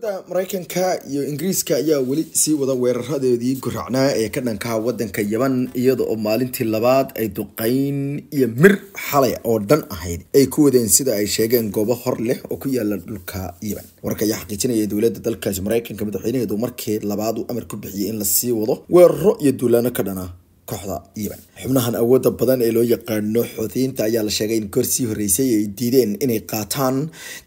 da maraykanka iyo ingiriiska ayaa weli sii wada weeraradeedii guracnaa ee ka dhankaa wadanka yaban iyada oo maalintii labaad ay duqayn iyo mir xalay oo dhan ahayd ay ku wadeen sida ay sheegeen goobo hor leh oo ku yaala dhulka yaman warka ayaa xaqiijinaya dowladda dalkaasi maraykanka madaxweynaheedu markii labaad uu amar ku bixiyey in lasii wado weeraro iyo duulaano ka dhanaa kooxda yiman xubnahan awooda badan ee loo yaqaano xoutiyiinta ayaa la sheegay in korsii horreysay ay diideen inay qaataan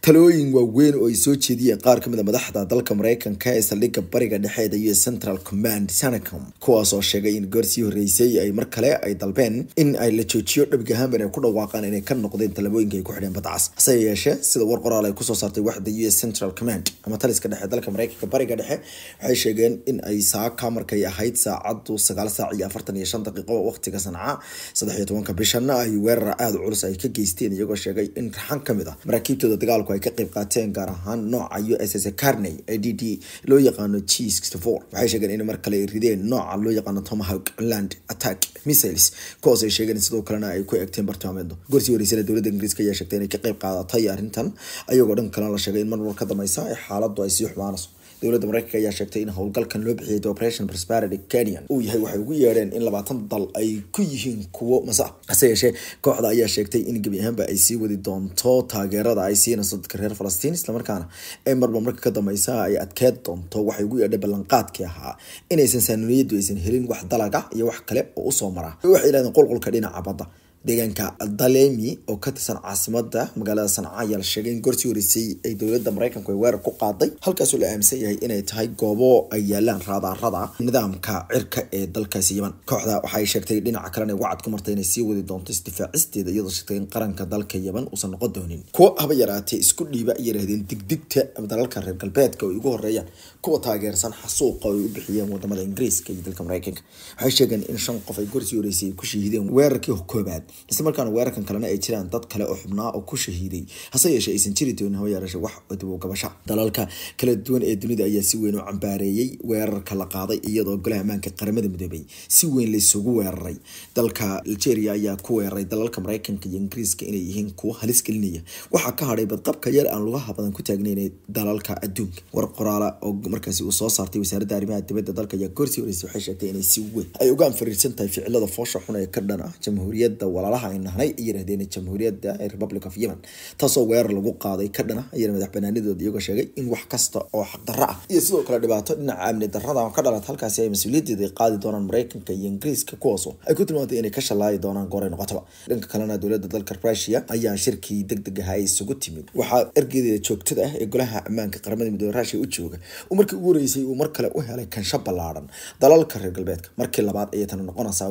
talooyin waaweyn oo ay soo jeediyeen qaar kamid a ah madaxda dalka mareykanka ee saldhigga bariga dhexeed iyo central command sanacom kuwaas oo sheegay in goorsii horreysay ay mar kale ay dalbeen in ay la joojiyo dhabigahaamban ay ku dhawaaqaan inay ka noqdeen talabooyinka ay ku xidheen badcas hase yeeshee sida war qoraal ay kusoo saartay waxda u s central command ama taliska dhexe dalka mareykanka bariga dhexe waxay sheegeen in ay saaka markay ahayd saacadu sagaal saac iyo afartan iyo shan daqiiqo waqtiga sanca saddex tobanka bishana ay weerar aada culus ay ka geysteen iyagoo sheegay in raxan kamid ah maraakiibtooda dagaalku ay ka qeyb qaateen gaar ahaan nooca u s carney ee d d loo yaqaano g waxay sheegeen in mar kale ay rideen nooca loo yaqaano tomahawk land attack missiles kuwaas ay sheegeen sidoo kalena ay ku egteen bartilmaameedo gorsii horeysana dowladda ingiriiska ayaa sheegtay inay ka qeyb qaadatay arrintan ayagoo dhan kalena la sheegay in marwar ka dameysa xaaladdu ay sii xumaanayso dowladda maraykanka ayaa sheegtay in howlgalkan loo bixiyay operation prosperity kenyan uu yahay waxay ugu yeedheen in labaatan dal ay ku yihiin kuwo mase ah hase yeeshee kooxda ayaa sheegtay in gebi ahaanba ay sii wadi doonto taageerada ay siinayso dadka reer falastiin islamarkaana ee marba marka ka dambeysa ay adkeed doonto waxay ugu yeedhay ballanqaadkii ahaa inaysan saanuniyadu aysan helin wax dalaga iyo wax kale oo usoo mara waxay yidhahdeen qulqulka dhinaca badda deegaanka dalemi oo ka tirsan caasimada magaalada sanca ayaa la sheegay in gorsii horeysay ay dowlada mareykanku ay weerar ku qaaday halkaasoo la aaminsan yahay inay tahay goobo ay yaalaan raadaarada nidaamka cirka ee dalkaasi yeman kooxda waxaay sheegtay dhinaca kalena wacad ku martay inay sii wadi doonto isdifaacisteeda iyadoo sheegtay in qaranka dalka yeman uusan noqon doonin kuwa haba yaraatee isku dhiiba ay yidhaahdeen digdigta dalalka reer galbeedka oo ay ugu horeeyaan kuwa taageersan xasuuqa oo ay u bixiyeen wadamada ingiriiska iyo dalka mareykanka waxay sheegeen in shan qof ay gorsii horeysay ku shahiideen weerarkii koobaad isla markaana weerarkan kalena ay jiraan dad kale oo xubnaa oo ku shahiiday hase yeeshee aysan jiri doonin hawayaareesha wax dibogabasha dalalka kala duwan ee dunida ayaa si weyn u cambaareeyey weerarka la qaaday iyadoo golaha ammaanka qaramada midoobay si weyn laysugu weeraray dalka algeria ayaa ku weeraray dalalka mareykanka iyo ingiriiska inay yihiin kuwo halis gelinaya waxaa ka hadhay badqabka yar aan lugaha badan ku taagnayn dalalka adduunka war qoraala oo markaasi uu soo saartay wasaaradda arrimaha dibadda dalka ayaa gorsii horeysay waxay sheegtay inay si weyn ay uga anfariirsan tahay ficilada foosha xun ee ka dhan ah jamhuuriyadda walaalaha ay nahnay yiraahdeen jamhuuriyadda republic of yemen taasoo weerar lagu qaaday ka dhana ayana madaxbanaanidooda iyagoo sheegay in wax kasta oo xaqdarra ah iyo sidoo kale dhibaato dhinaca amni darrada ka dhalat halkaasi ay mas-uuliyadeeda qaadi doonaan mareykanka iyo ingiriiska kuwaasoo ay ku tilmaantay inay ka shalaayi doonaan gooray noqotaba dhanka kalena dowladda dalka rusia ayaa shirkii deg deg ahaa isugu timid waxaa ergedeeda joogtada ah ee golaha ammaanka qaramada midoobe rusia u jooga markii ugu horeysay uu mar kale u helay kansho ballaaran dalalka reer galbeedka markii labaad ayay tana noqonaysaa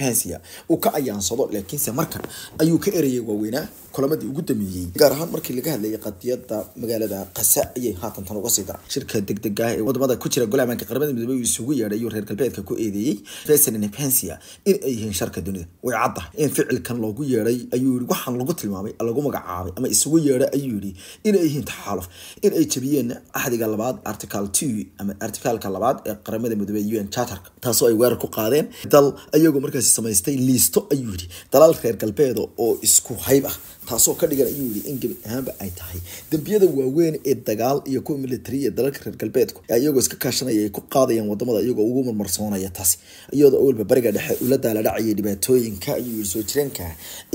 vensia uu ka ayaansado laakiinse markan ayuu ka erayay waaweynaa kulamadii ugu dambeeyey gaar ahaan markii laga hadlayay qadiyada magaalada qasa ayay haatan tan uga sii daray shirka degdega ah ee wadamada ku jira golaha amaanka qaramada midoobay uu isugu yeedhay iyuu reer galbeedka ku eedeeyey faisal in ay yihiin sharka dunida way caddahay in ficilkan loogu yeedhay ayuu yihi waxaan lagu tilmaamay lagu magacaabay ama isugu yeedhay ayuu yihi inay yihiin taxaaluf in ay jabiyeen axdiga labaad artical two ama articalka labaad ee qaramada midoobey un charterka taasoo ay weerar ku qaadeen dal ayagoo markaasi samaystay liisto ayuu yihi dalaal reer galbeeda oo isku hayb ah taasoo ka dhigan ayuu yiri in gebi ahaanba ay tahay dembiyada waaweyn ee dagaal iyo kuwa militariya dalalka reer galbeedku iyagoo iska kaashanaya ay ku qaadayaan wadamada iyagoo ugu marmarsoonaya taasi iyadoo awalba bariga dhexe ula daaladhacaya dhibaatooyinka ayuu yiri soo jireenka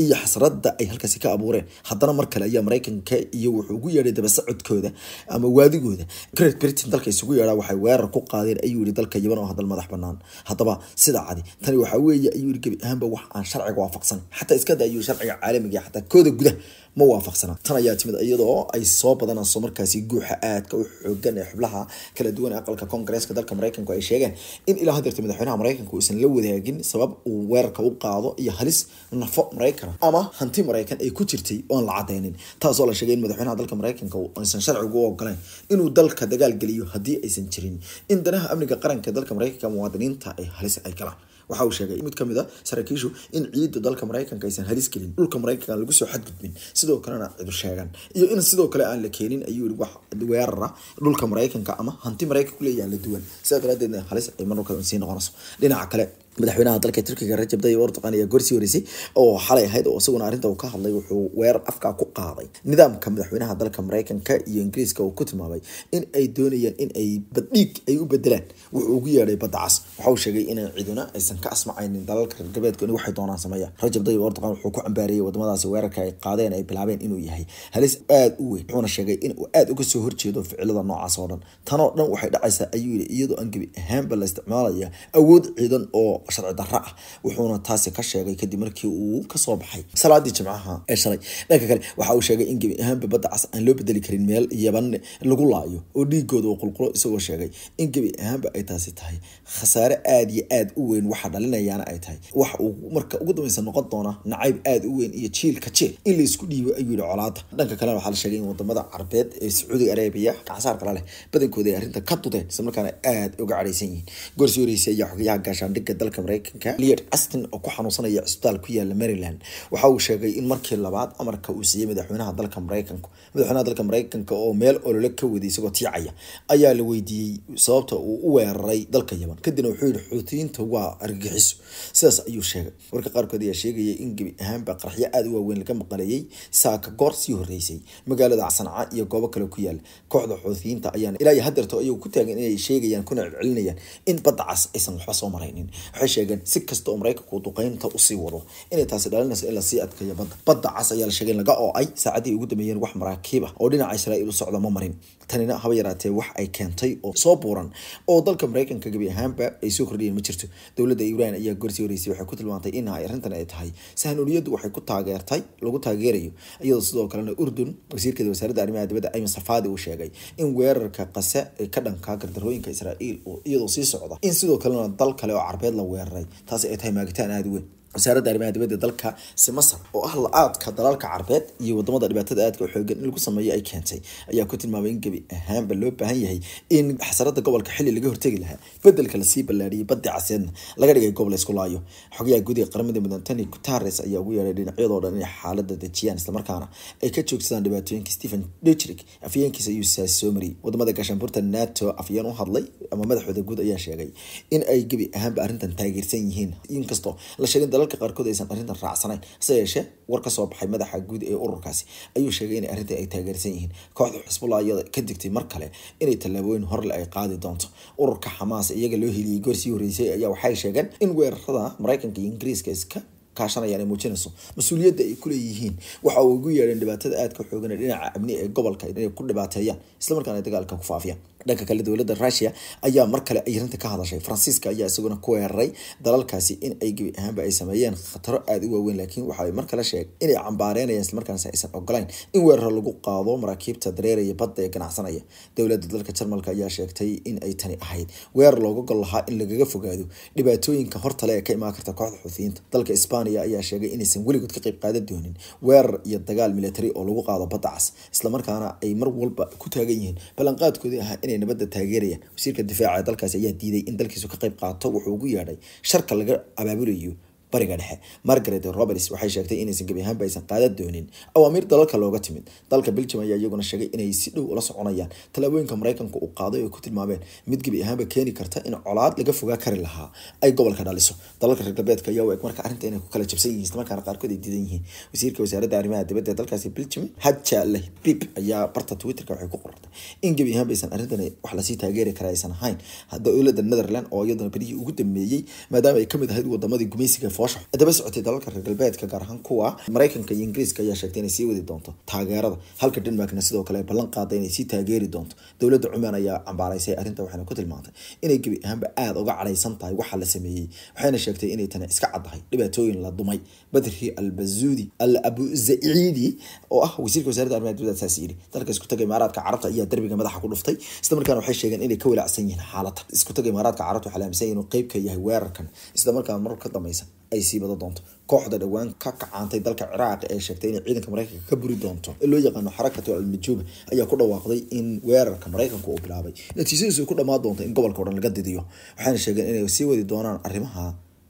iyo xasradda ay halkaasi ka abuureen haddana mar kale ayaa maraykanka iyo wuxuu ugu yeedhay dabasocodkooda ama waadigooda great britain dalka isugu yeedhaa waxay weerar ku qaadeen ayuu yiri dalka yaban oo hadal madax banaan haddaba sida cadi tani waxaa weeye ayuu yiri gebi ahaanba wax aan sharciga waafaqsan xataa iskada ayuu sharciga caalamiga xataa ah, kooda gudaha ma waafaqsana tan ayaa timid iyadoo ay soo badanayso markaasi guuxa aadka u xoogan ee xubnaha kala duwan ee aqalka koongareeska dalka mareykanku ay sheegeen in ilaa hadeerta madaxweynaha mareykanku uusan la wadaagin sabab uu weerarka u qaado iyo halis nafo mareykan ama hanti maraykan ay ku jirtay oon la cadeynin taasoo la sheegay in madaxweynaha dalka mareykanka aysan sharcigu u ogoleen inuu dalka dagaal geliyo haddii aysan jirin in danaha amniga qaranka dalka mareykanka muwaadiniinta ay halis ay galaan waxa uu sheegay mid ka a ah saraakiishu in ciidda dalka maraykanka aysan halis gelin dhulka maraykanka aan lagu soo xadgudbin sidoo kalena cidu sheegan iyo in sidoo kale aan la keenin ayuu yiri wax weerara dhulka maraykanka ama hanti maraykanku leeyahay la duwan sidaa daraadeedna halis ay mar kale unsii noqonayso dhinaca kale madaxweynaha dalka turkiga rajab tayyib erdogan ayaa gorsii horeysay oo xalay ahayd oo isaguna arrinta uu ka hadlay wuxuu weerar afkaa ku qaaday nidaamka madaxweynaha dalka mareykanka iyo ingiriiska uu ku tilmaamay in ay doonayaan in ay baddhiig ay u bedelaan wuxuu ugu yeedhay badda cas sheegay in ciduna aysan ka asmacaynin dalalka reer galbeedka in waxay doonaan sameeya rajab tayyib erdogan wuxuu ku cambaareeyey wadamadaasi weerarka ay qaadeen ay bilaabeen inuu yahay halis aada u weyn wuxuuna sheegay inuu aada uga soo horjeedo ficilada noocaas oo dhan tan oo dhan waxay dhacaysaa ayuu yidhi iyadoo aan gebi ahaanba la isticmaalaya awood ciidan oo oo sharci darro ah wuxuuna taasi ka sheegay kadib markii uu kasoo baxay salaadii jimcaha ah ee shalay dhanka kale waxa uu sheegay in gebi ahaanba badda cas aan loo bedeli karin meel yaban lagu laayo oo dhiigooda uu qulqulo isagoo sheegay in gebi ahaanba ay taasi tahay khasaare aada iyo aada u weyn waxa dhalinayaana ay tahay waxa uu marka ugu dambaysa noqon doona nacayb aada u weyn iyo jiilka jiil in la dhiibo ayuu yihi colaada dhanka kalena waxaa la sheegay in wadamada carbeed ee sacuudi arabiya kacsaar kala badankooda ay arrinta ka dudeen islamarkaana aada uga cadhaysan yihiin goorsi horeysa ayaa xogayaha gaashaandhigga dalka dalka mareykanka liad astin oo ku xanuunsanaya cisbitaal ku yaala maryland waxa uu sheegay in markii labaad amarka uu siiyey madaxweynaha dalka mareykanka madaxweynaha dalka mareykanka oo meel olole ka waday isagoo tiicaya ayaa la weydiiyey sababta uu u weeraray dalka yaman kadibna wuxuu yihi xuutiyiinta waa argagixiso sidaas ayuu sheegay warka qaarkood ayaa sheegaya in gebi ahaanba qaraxyo aada u waaweyn laga maqaleeyey saaka goor sii horeysay magaalada sanca iyo goobo kale ku yaala kooxda xuutiyiinta ayaana ilaa iyo hadeerto ayagu ku taagan inay sheegayaan kuna celcelinayaan in badda cas aysan waxba soo maraynin waxay sheegeen si kastao maraykanku duqeynta usii wado inay taasi dhalinayso in lasii adkeeyo badda badda cas ayaa la sheegay laga oo-ay saacadihii ugu dambeeyeen wax maraakiib oo dhinaca israa'iil u socda ma marin tanina haba yaraatee wax ay keentay oo soo buuran oo dalka maraykanka gebi ahaanba ay soo kordhiyeen ma jirto dowladda ibraan ayaa gorsii horeysay waxay ku tilmaantay in arrintan ay tahay sahanuliyaddu waxay ku taageertay lagu taageerayo iyadoo sidoo kalena urdun wasiirkeeda wasaaradda arrimaha dibadda ayman safaadi uu sheegay in weerarka qase ee ka dhankaa gardarooyinka israa'iil iyadoo sii socda in sidoo kalena dal kale oo carbeed la weeraray taas ay tahay maagitaan aada weyn wasaaradda arrimaha dibadda dalka si masar oo ah la-aadka dalalka carabeed iyo wadamada dhibaatada aadka u xoogan in lagu sameeyo ay keentay ayaa ku tilmaamay in gebi ahaanba loo baahan yahay in xasarada gobolka xili laga hortegi lahaa bedelka lasii ballaadhiyay badda caseedna laga dhigay goob laysku laayo xogayaha guud ee qaramada mudantani guterres ayaa ugu yeeray dhinacyadoo dhan inay xaalada dejiyaan islamarkaana ay ka joogsadaan dhibaatooyinka stephen duchrik afyeenkiisa ayuu saasi wadamada gaashaanbuurta nato afyeen u hadlay ama madaxooda guud ayaa sheegay in ay gebi ahaanba arrintan taageersan yihiin inkastoo la sheegin dalalka qaarkood aysan arintan raacsanayn hase yeeshee war kasoo baxay madaxa guud ee ururkaasi ayuu sheegay in arrinta ay taageersan yihiin kooxda xisbullah iyada ka digtay mar kale inay tallaabooyin horle ay qaadi doonto ururka xamaas iyaga loo heliyey goor sii horreysay ayaa waxay sheegeen in weerarada maraykanka iyo ingiriiska iska kaashanayaan ay muujinayso mas-uuliyadda ay kuleeyihiin waxa uu ugu yeedheen dhibaatada aadka xoogan ee dhinaca amni ee gobolka inay ku dhibaateeyaan islamarkaana dagaalka ku faafiyaan dhanka kale dowladda rusia ayaa mar kale arinta ka hadashay faransiiska ayaa isaguna ku weeraray dalalkaasi in ay gebi ahaanba ay sameeyeen khataro aada u waaweyn laakiin waxaay mar kale sheeg inay cambaareynayaan islamarkaans aysan ogolayn in weeraro lagu qaado maraakiibta dareeraya badda ee ganacsanaya dowladda dalka jarmalka ayaa sheegtay in ay tani ahayd weerar looga gol lahaa in lagaga fogaado dhibaatooyinka hortale ee ka imaan karta kooxda xufiyiinta dalka isbaaniya ayaa sheegay inaysan weligood ka qeyb qaadan doonin weerar iyo dagaal military oo lagu qaado badda cas islamarkaana ay mar walba ku taagan yihiin ballanqaadkoodii ahaa inay nabadda taageerayaan wasiirka difaaca dalkaasi ayaa diiday in dalkiisu ka qayb qaato wuxuu ugu yeedhay sharka laga abaabulayo bariga dhexe eh. margaret roberts waxay sheegtay inaysan gebi ahaanba aysan qaadan doonin awaamiir dalalka looga timid dalka belgium ayaa iyaguna sheegay inay si dhow ula soconayaan tallaabooyinka maraykanka uu qaaday oo ay ku tilmaameen mid gebi ahaanba keeni karta in colaad laga fogaa kari lahaa ay gobolka dhaliso dalalka reer galbeedka ayaa u eg marka arrinta inay ku kala jabsan yihiin islamarkaana qaarkood ay diidan yihiin wasiirka wasaaradda arrimaha dibadda ee dalkaasi belgium haja lahbib ayaa barta twitterka waxay ku qorartay in gebi ahaanba aysan arrintan wax lasii taageeri kara aysan ahayn hadda dowladda netherland oo iyaduna berihii ugu dambeeyey maadaama ay ka mid ahayd wadamadii gumaysiga foosha daba socotay dalalka reer galbeedka gaar ahaan kuwa maraykanka iyo ingiriiska ayaa sheegtay inay sii wadi doonto taageerada halka denmarkna sidoo kale ballan qaaday inay sii taageeri doonto dowladda cumaan ayaa cambaaraysay arrinta waxayna ku tilmaantay inay gebi ahaanba aada uga cadhaysan tahay waxaa la sameeyey waxayna sheegtay inay tani iska caddahay dhibaatooyin la dumay badri albazuudi al abuzaciidi oo ah wasiirka wasaaradda arrimaha dibadda saas yidhi dalka isku taga imaaraadka carabta ayaa derbiga madaxa ku dhuftay isla markaana waxay sheegeen inay ka walaacsan yihiin xaaladda isku taga imaaraadka carabta waxaa la aaminsan inuu qeyb ka yahay weerarkan isla markaa mar dambaysa ay sii badan doonto kooxda dhowaan ka kacaantay dalka ciraaq ee sheegtay inay ciidanka mareykanka ka buri doonto ee loo yaqaano xarakatu almajuuba ayaa ku dhawaaqday in weerarka mareykanka uu bilaabay natiijadiisu ay ku dhamaan doonta in gobolka o dhan laga didiyo waxaana sheegeen inay sii wadi doonaan arrimaha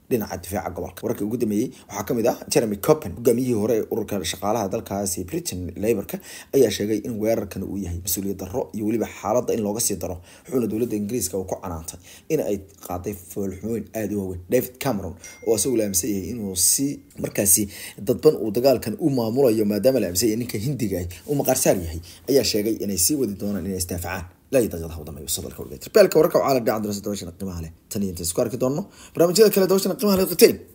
dhinaca difaaca gobolka wararkii ugu dambeeyey waxaa kamid ah jeremy copen hogaamiyihii hore ee ururka shaqaalaha dalkaasi britain laborka ayaa sheegay in weerarkan uu yahay mas-uuliyad darro iyo weliba xaaladda in looga sii daro wuxuuna dowladda ingiriiska uu ku canaantay in ay qaaday foolxumeyn aada u waaweyn david cameron oo isagu la aaminsan yahay inuu si markaasi dadban uu dagaalkan u maamulayo maadaama la aaminsan yahay ninka hindiga ah uu maqaarsaar yahay ayaa sheegay inay sii wadi doonaan inay isdaafacaan dagaalhawdambeelka warka caala dhinaca darasada dawashana qiimaha leh tan iyo inta isku arki doonno barnaamijyada kale dawashana qiimaha leh qateen